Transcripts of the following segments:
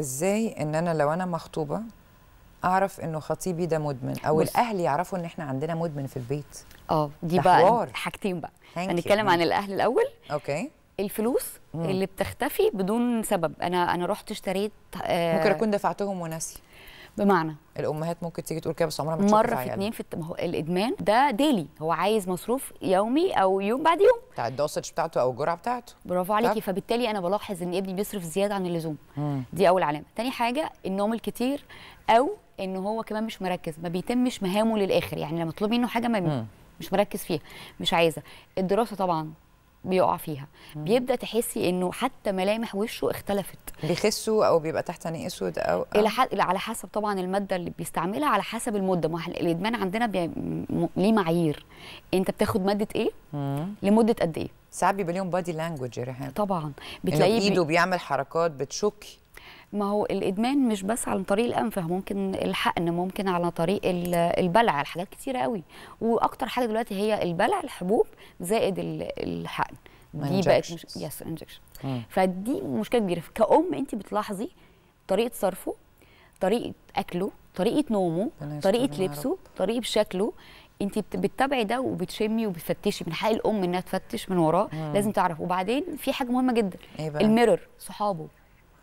ازاي ان انا لو انا مخطوبه اعرف انه خطيبي ده مدمن او بس. الاهل يعرفوا ان احنا عندنا مدمن في البيت اه دي بقى حاجتين بقى هنتكلم عن الاهل الاول اوكي الفلوس مم. اللي بتختفي بدون سبب انا انا رحت اشتريت آه ممكن اكون دفعتهم وناسي بمعنى الامهات ممكن تيجي تقول كده بس عمرها ما مره في يعني. اثنين في ما هو الادمان ده ديلي هو عايز مصروف يومي او يوم بعد يوم بتاع الدوسج بتاعته او الجرعه بتاعته برافو عليكي فبالتالي انا بلاحظ ان ابني بيصرف زياده عن اللزوم مم. دي اول علامه تاني حاجه النوم الكتير او ان هو كمان مش مركز ما بيتمش مهامه للاخر يعني لما تطلبي منه حاجه ما مش مركز فيها مش عايزه الدراسه طبعا بيقع فيها مم. بيبدا تحسي انه حتى ملامح وشه اختلفت بيخسوا او بيبقى تحت عينيه اسود او, أو. الى حد على حسب طبعا الماده اللي بيستعملها على حسب المده ما الادمان عندنا بي... م... ليه معايير انت بتاخد ماده ايه مم. لمده قد ايه ساعات بيبقى ليهم بادي لانجوج يا ريحان طبعا بتلاقيه بايده بي... بيعمل حركات بتشكي ما هو الادمان مش بس عن طريق الانفه ممكن الحقن ممكن على طريق البلع الحاجات كتيره قوي واكتر حاجه دلوقتي هي البلع الحبوب زائد الحقن دي بقت مش... يس انجكشن فدي مشكله كبيره كأم انت بتلاحظي طريقه صرفه طريقه اكله طريقه نومه طريقه لبسه طريقه شكله انت بتتابعي ده وبتشمي وبتفتشي من حق الام انها تفتش من وراه مم. لازم تعرف وبعدين في حاجه مهمه جدا إيه الميرور صحابه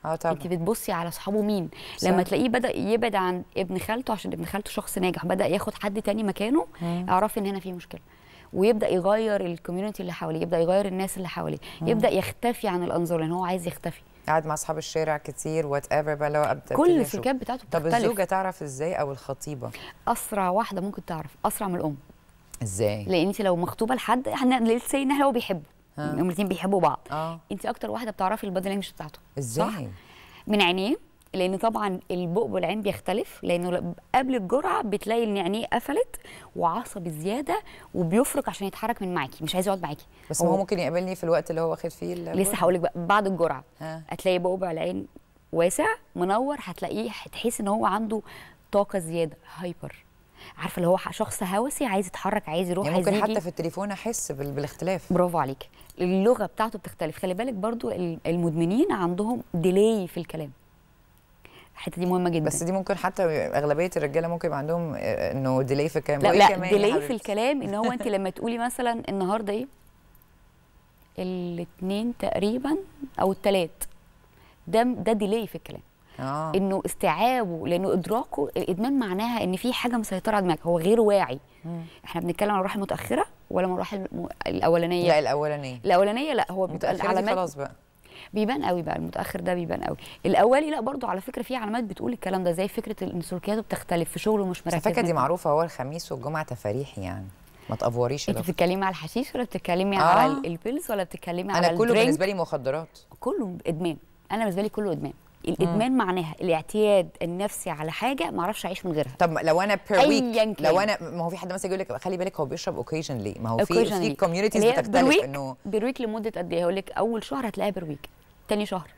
اه طبعا انت بتبصي على اصحابه مين صح. لما تلاقيه بدا يبعد عن ابن خالته عشان ابن خالته شخص ناجح بدا ياخد حد تاني مكانه اعرفي ان هنا في مشكله ويبدا يغير الكوميونتي اللي حواليه يبدا يغير الناس اللي حواليه يبدا يختفي عن الانظار لان هو عايز يختفي قاعد مع اصحاب الشارع كتير وات ايفر بقى لو ابدا كل السلوكيات بتاعته بتختلف طب الزوجه تعرف ازاي او الخطيبه اسرع واحده ممكن تعرف اسرع من الام ازاي لان انت لو مخطوبه لحد احنا لسه ان هو بيحبه آه. هم الاثنين بيحبوا بعض آه. انت اكتر واحده بتعرفي البادي لانجوج بتاعته ازاي صح؟ من عينيه لان طبعا البؤ والعين بيختلف لانه قبل الجرعه بتلاقي ان عينيه قفلت وعصبي زياده وبيفرك عشان يتحرك من معاكي مش عايز يقعد معاكي بس هو ممكن يقابلني في الوقت اللي هو واخد فيه لسه هقول لك بقى بعد الجرعه آه. هتلاقي بؤبع العين واسع منور هتلاقيه هتحس ان هو عنده طاقه زياده هايبر عارفه اللي هو شخص هوسي عايز يتحرك عايز يروح يعني ممكن عايز حتى في التليفون احس بالاختلاف برافو عليك اللغه بتاعته بتختلف خلي بالك برضو المدمنين عندهم ديلي في الكلام الحته دي مهمه جدا بس دي ممكن حتى اغلبيه الرجاله ممكن يبقى عندهم آه، انه ديلي في الكلام لا لا ديلي في الكلام ان هو انت لما تقولي مثلا النهارده ايه الاثنين تقريبا او الثلاث ده ده ديلي في الكلام آه. انه استيعابه لانه ادراكه الادمان معناها ان في حاجه مسيطره على دماغك هو غير واعي مم. احنا بنتكلم عن مراحل متاخره ولا مراحل الاولانيه لا الاولانيه الاولانيه لا هو العلامات خلاص بقى بيبان قوي بقى المتاخر ده بيبان قوي الاولي لا برضو على فكره في علامات بتقول الكلام ده زي فكره ان سلوكياته بتختلف في شغله مش مركز الفكره دي معروفه هو الخميس والجمعه تفاريح يعني ما تقفوريش انت بتتكلمي على الحشيش ولا بتتكلمي آه. على البيلز ولا بتتكلمي على انا كله بالنسبه لي مخدرات كله ادمان انا بالنسبه لي كله ادمان الادمان مم. معناها الاعتياد النفسي على حاجه ما اعرفش اعيش من غيرها طب لو انا بير ويك كان. لو انا ما هو في حد مثلا يقول لك خلي بالك هو بيشرب اوكيجنلي ما هو في في كوميونيتيز بتختلف انه بير ويك لمده قد ايه هقول لك اول شهر هتلاقيها بير ويك ثاني شهر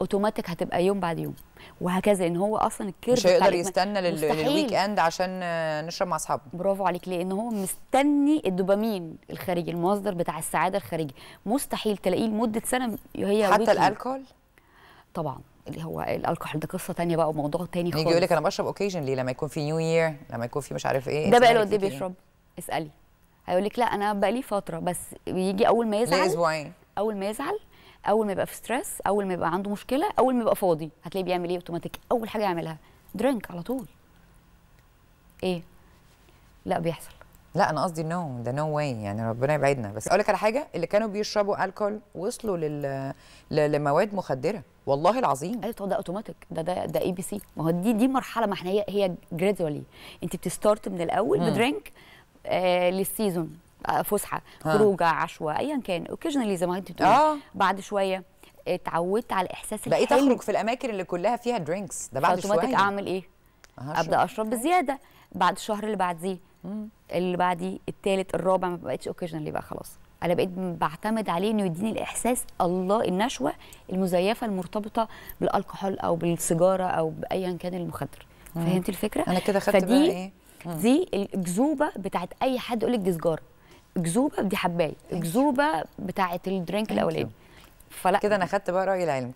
اوتوماتيك هتبقى يوم بعد يوم وهكذا ان هو اصلا الكيرف مش هيقدر يستنى للويك اند عشان نشرب مع اصحابه برافو عليك لان هو مستني الدوبامين الخارجي المصدر بتاع السعاده الخارجي مستحيل تلاقيه لمده سنه هي حتى الالكول طبعا اللي هو الالكحول ده قصه ثانيه بقى وموضوع ثاني خالص يجي يقول لك انا بشرب اوكيجنلي لما يكون في نيو يير لما يكون في مش عارف ايه ده بقى له قد ايه بيشرب اسالي هيقول لك لا انا بقى لي فتره بس بيجي اول ما يزعل اسبوعين اول ما يزعل اول ما يبقى في ستريس اول ما يبقى عنده مشكله اول ما يبقى فاضي هتلاقيه بيعمل ايه اوتوماتيك اول حاجه يعملها درينك على طول ايه لا بيحصل لا انا قصدي نو ده نو واي يعني ربنا يبعدنا بس اقول لك على حاجه اللي كانوا بيشربوا الكول وصلوا لل... لمواد مخدره والله العظيم ايوه ده اوتوماتيك ده ده ده اي بي سي ما هو دي دي مرحله ما احنا هي هي جرادولي انت بتستارت من الاول بدرينك آه للسيزون آه فسحه آه. خروجه عشوه ايا كان اوكيجنالي زي ما انت بتقولي آه. بعد شويه اتعودت على الاحساس بقيت بقيت اخرج في الاماكن اللي كلها فيها درينكس ده بعد شويه اوتوماتيك اعمل ايه ابدا اشرب بزياده بعد الشهر اللي بعديه اللي بعديه الثالث الرابع ما بقتش اوكيجنالي بقى خلاص انا بقيت بعتمد عليه انه يديني الاحساس الله النشوه المزيفه المرتبطه بالالكحول او بالسيجاره او بايا كان المخدر فهمت الفكره انا كده خدت بقى ايه دي الاكذوبه بتاعت اي حد يقول لك دي سيجاره اكذوبه دي حبايه اكذوبه بتاعت الدرينك الاولاني فلا كده انا خدت بقى راي العلم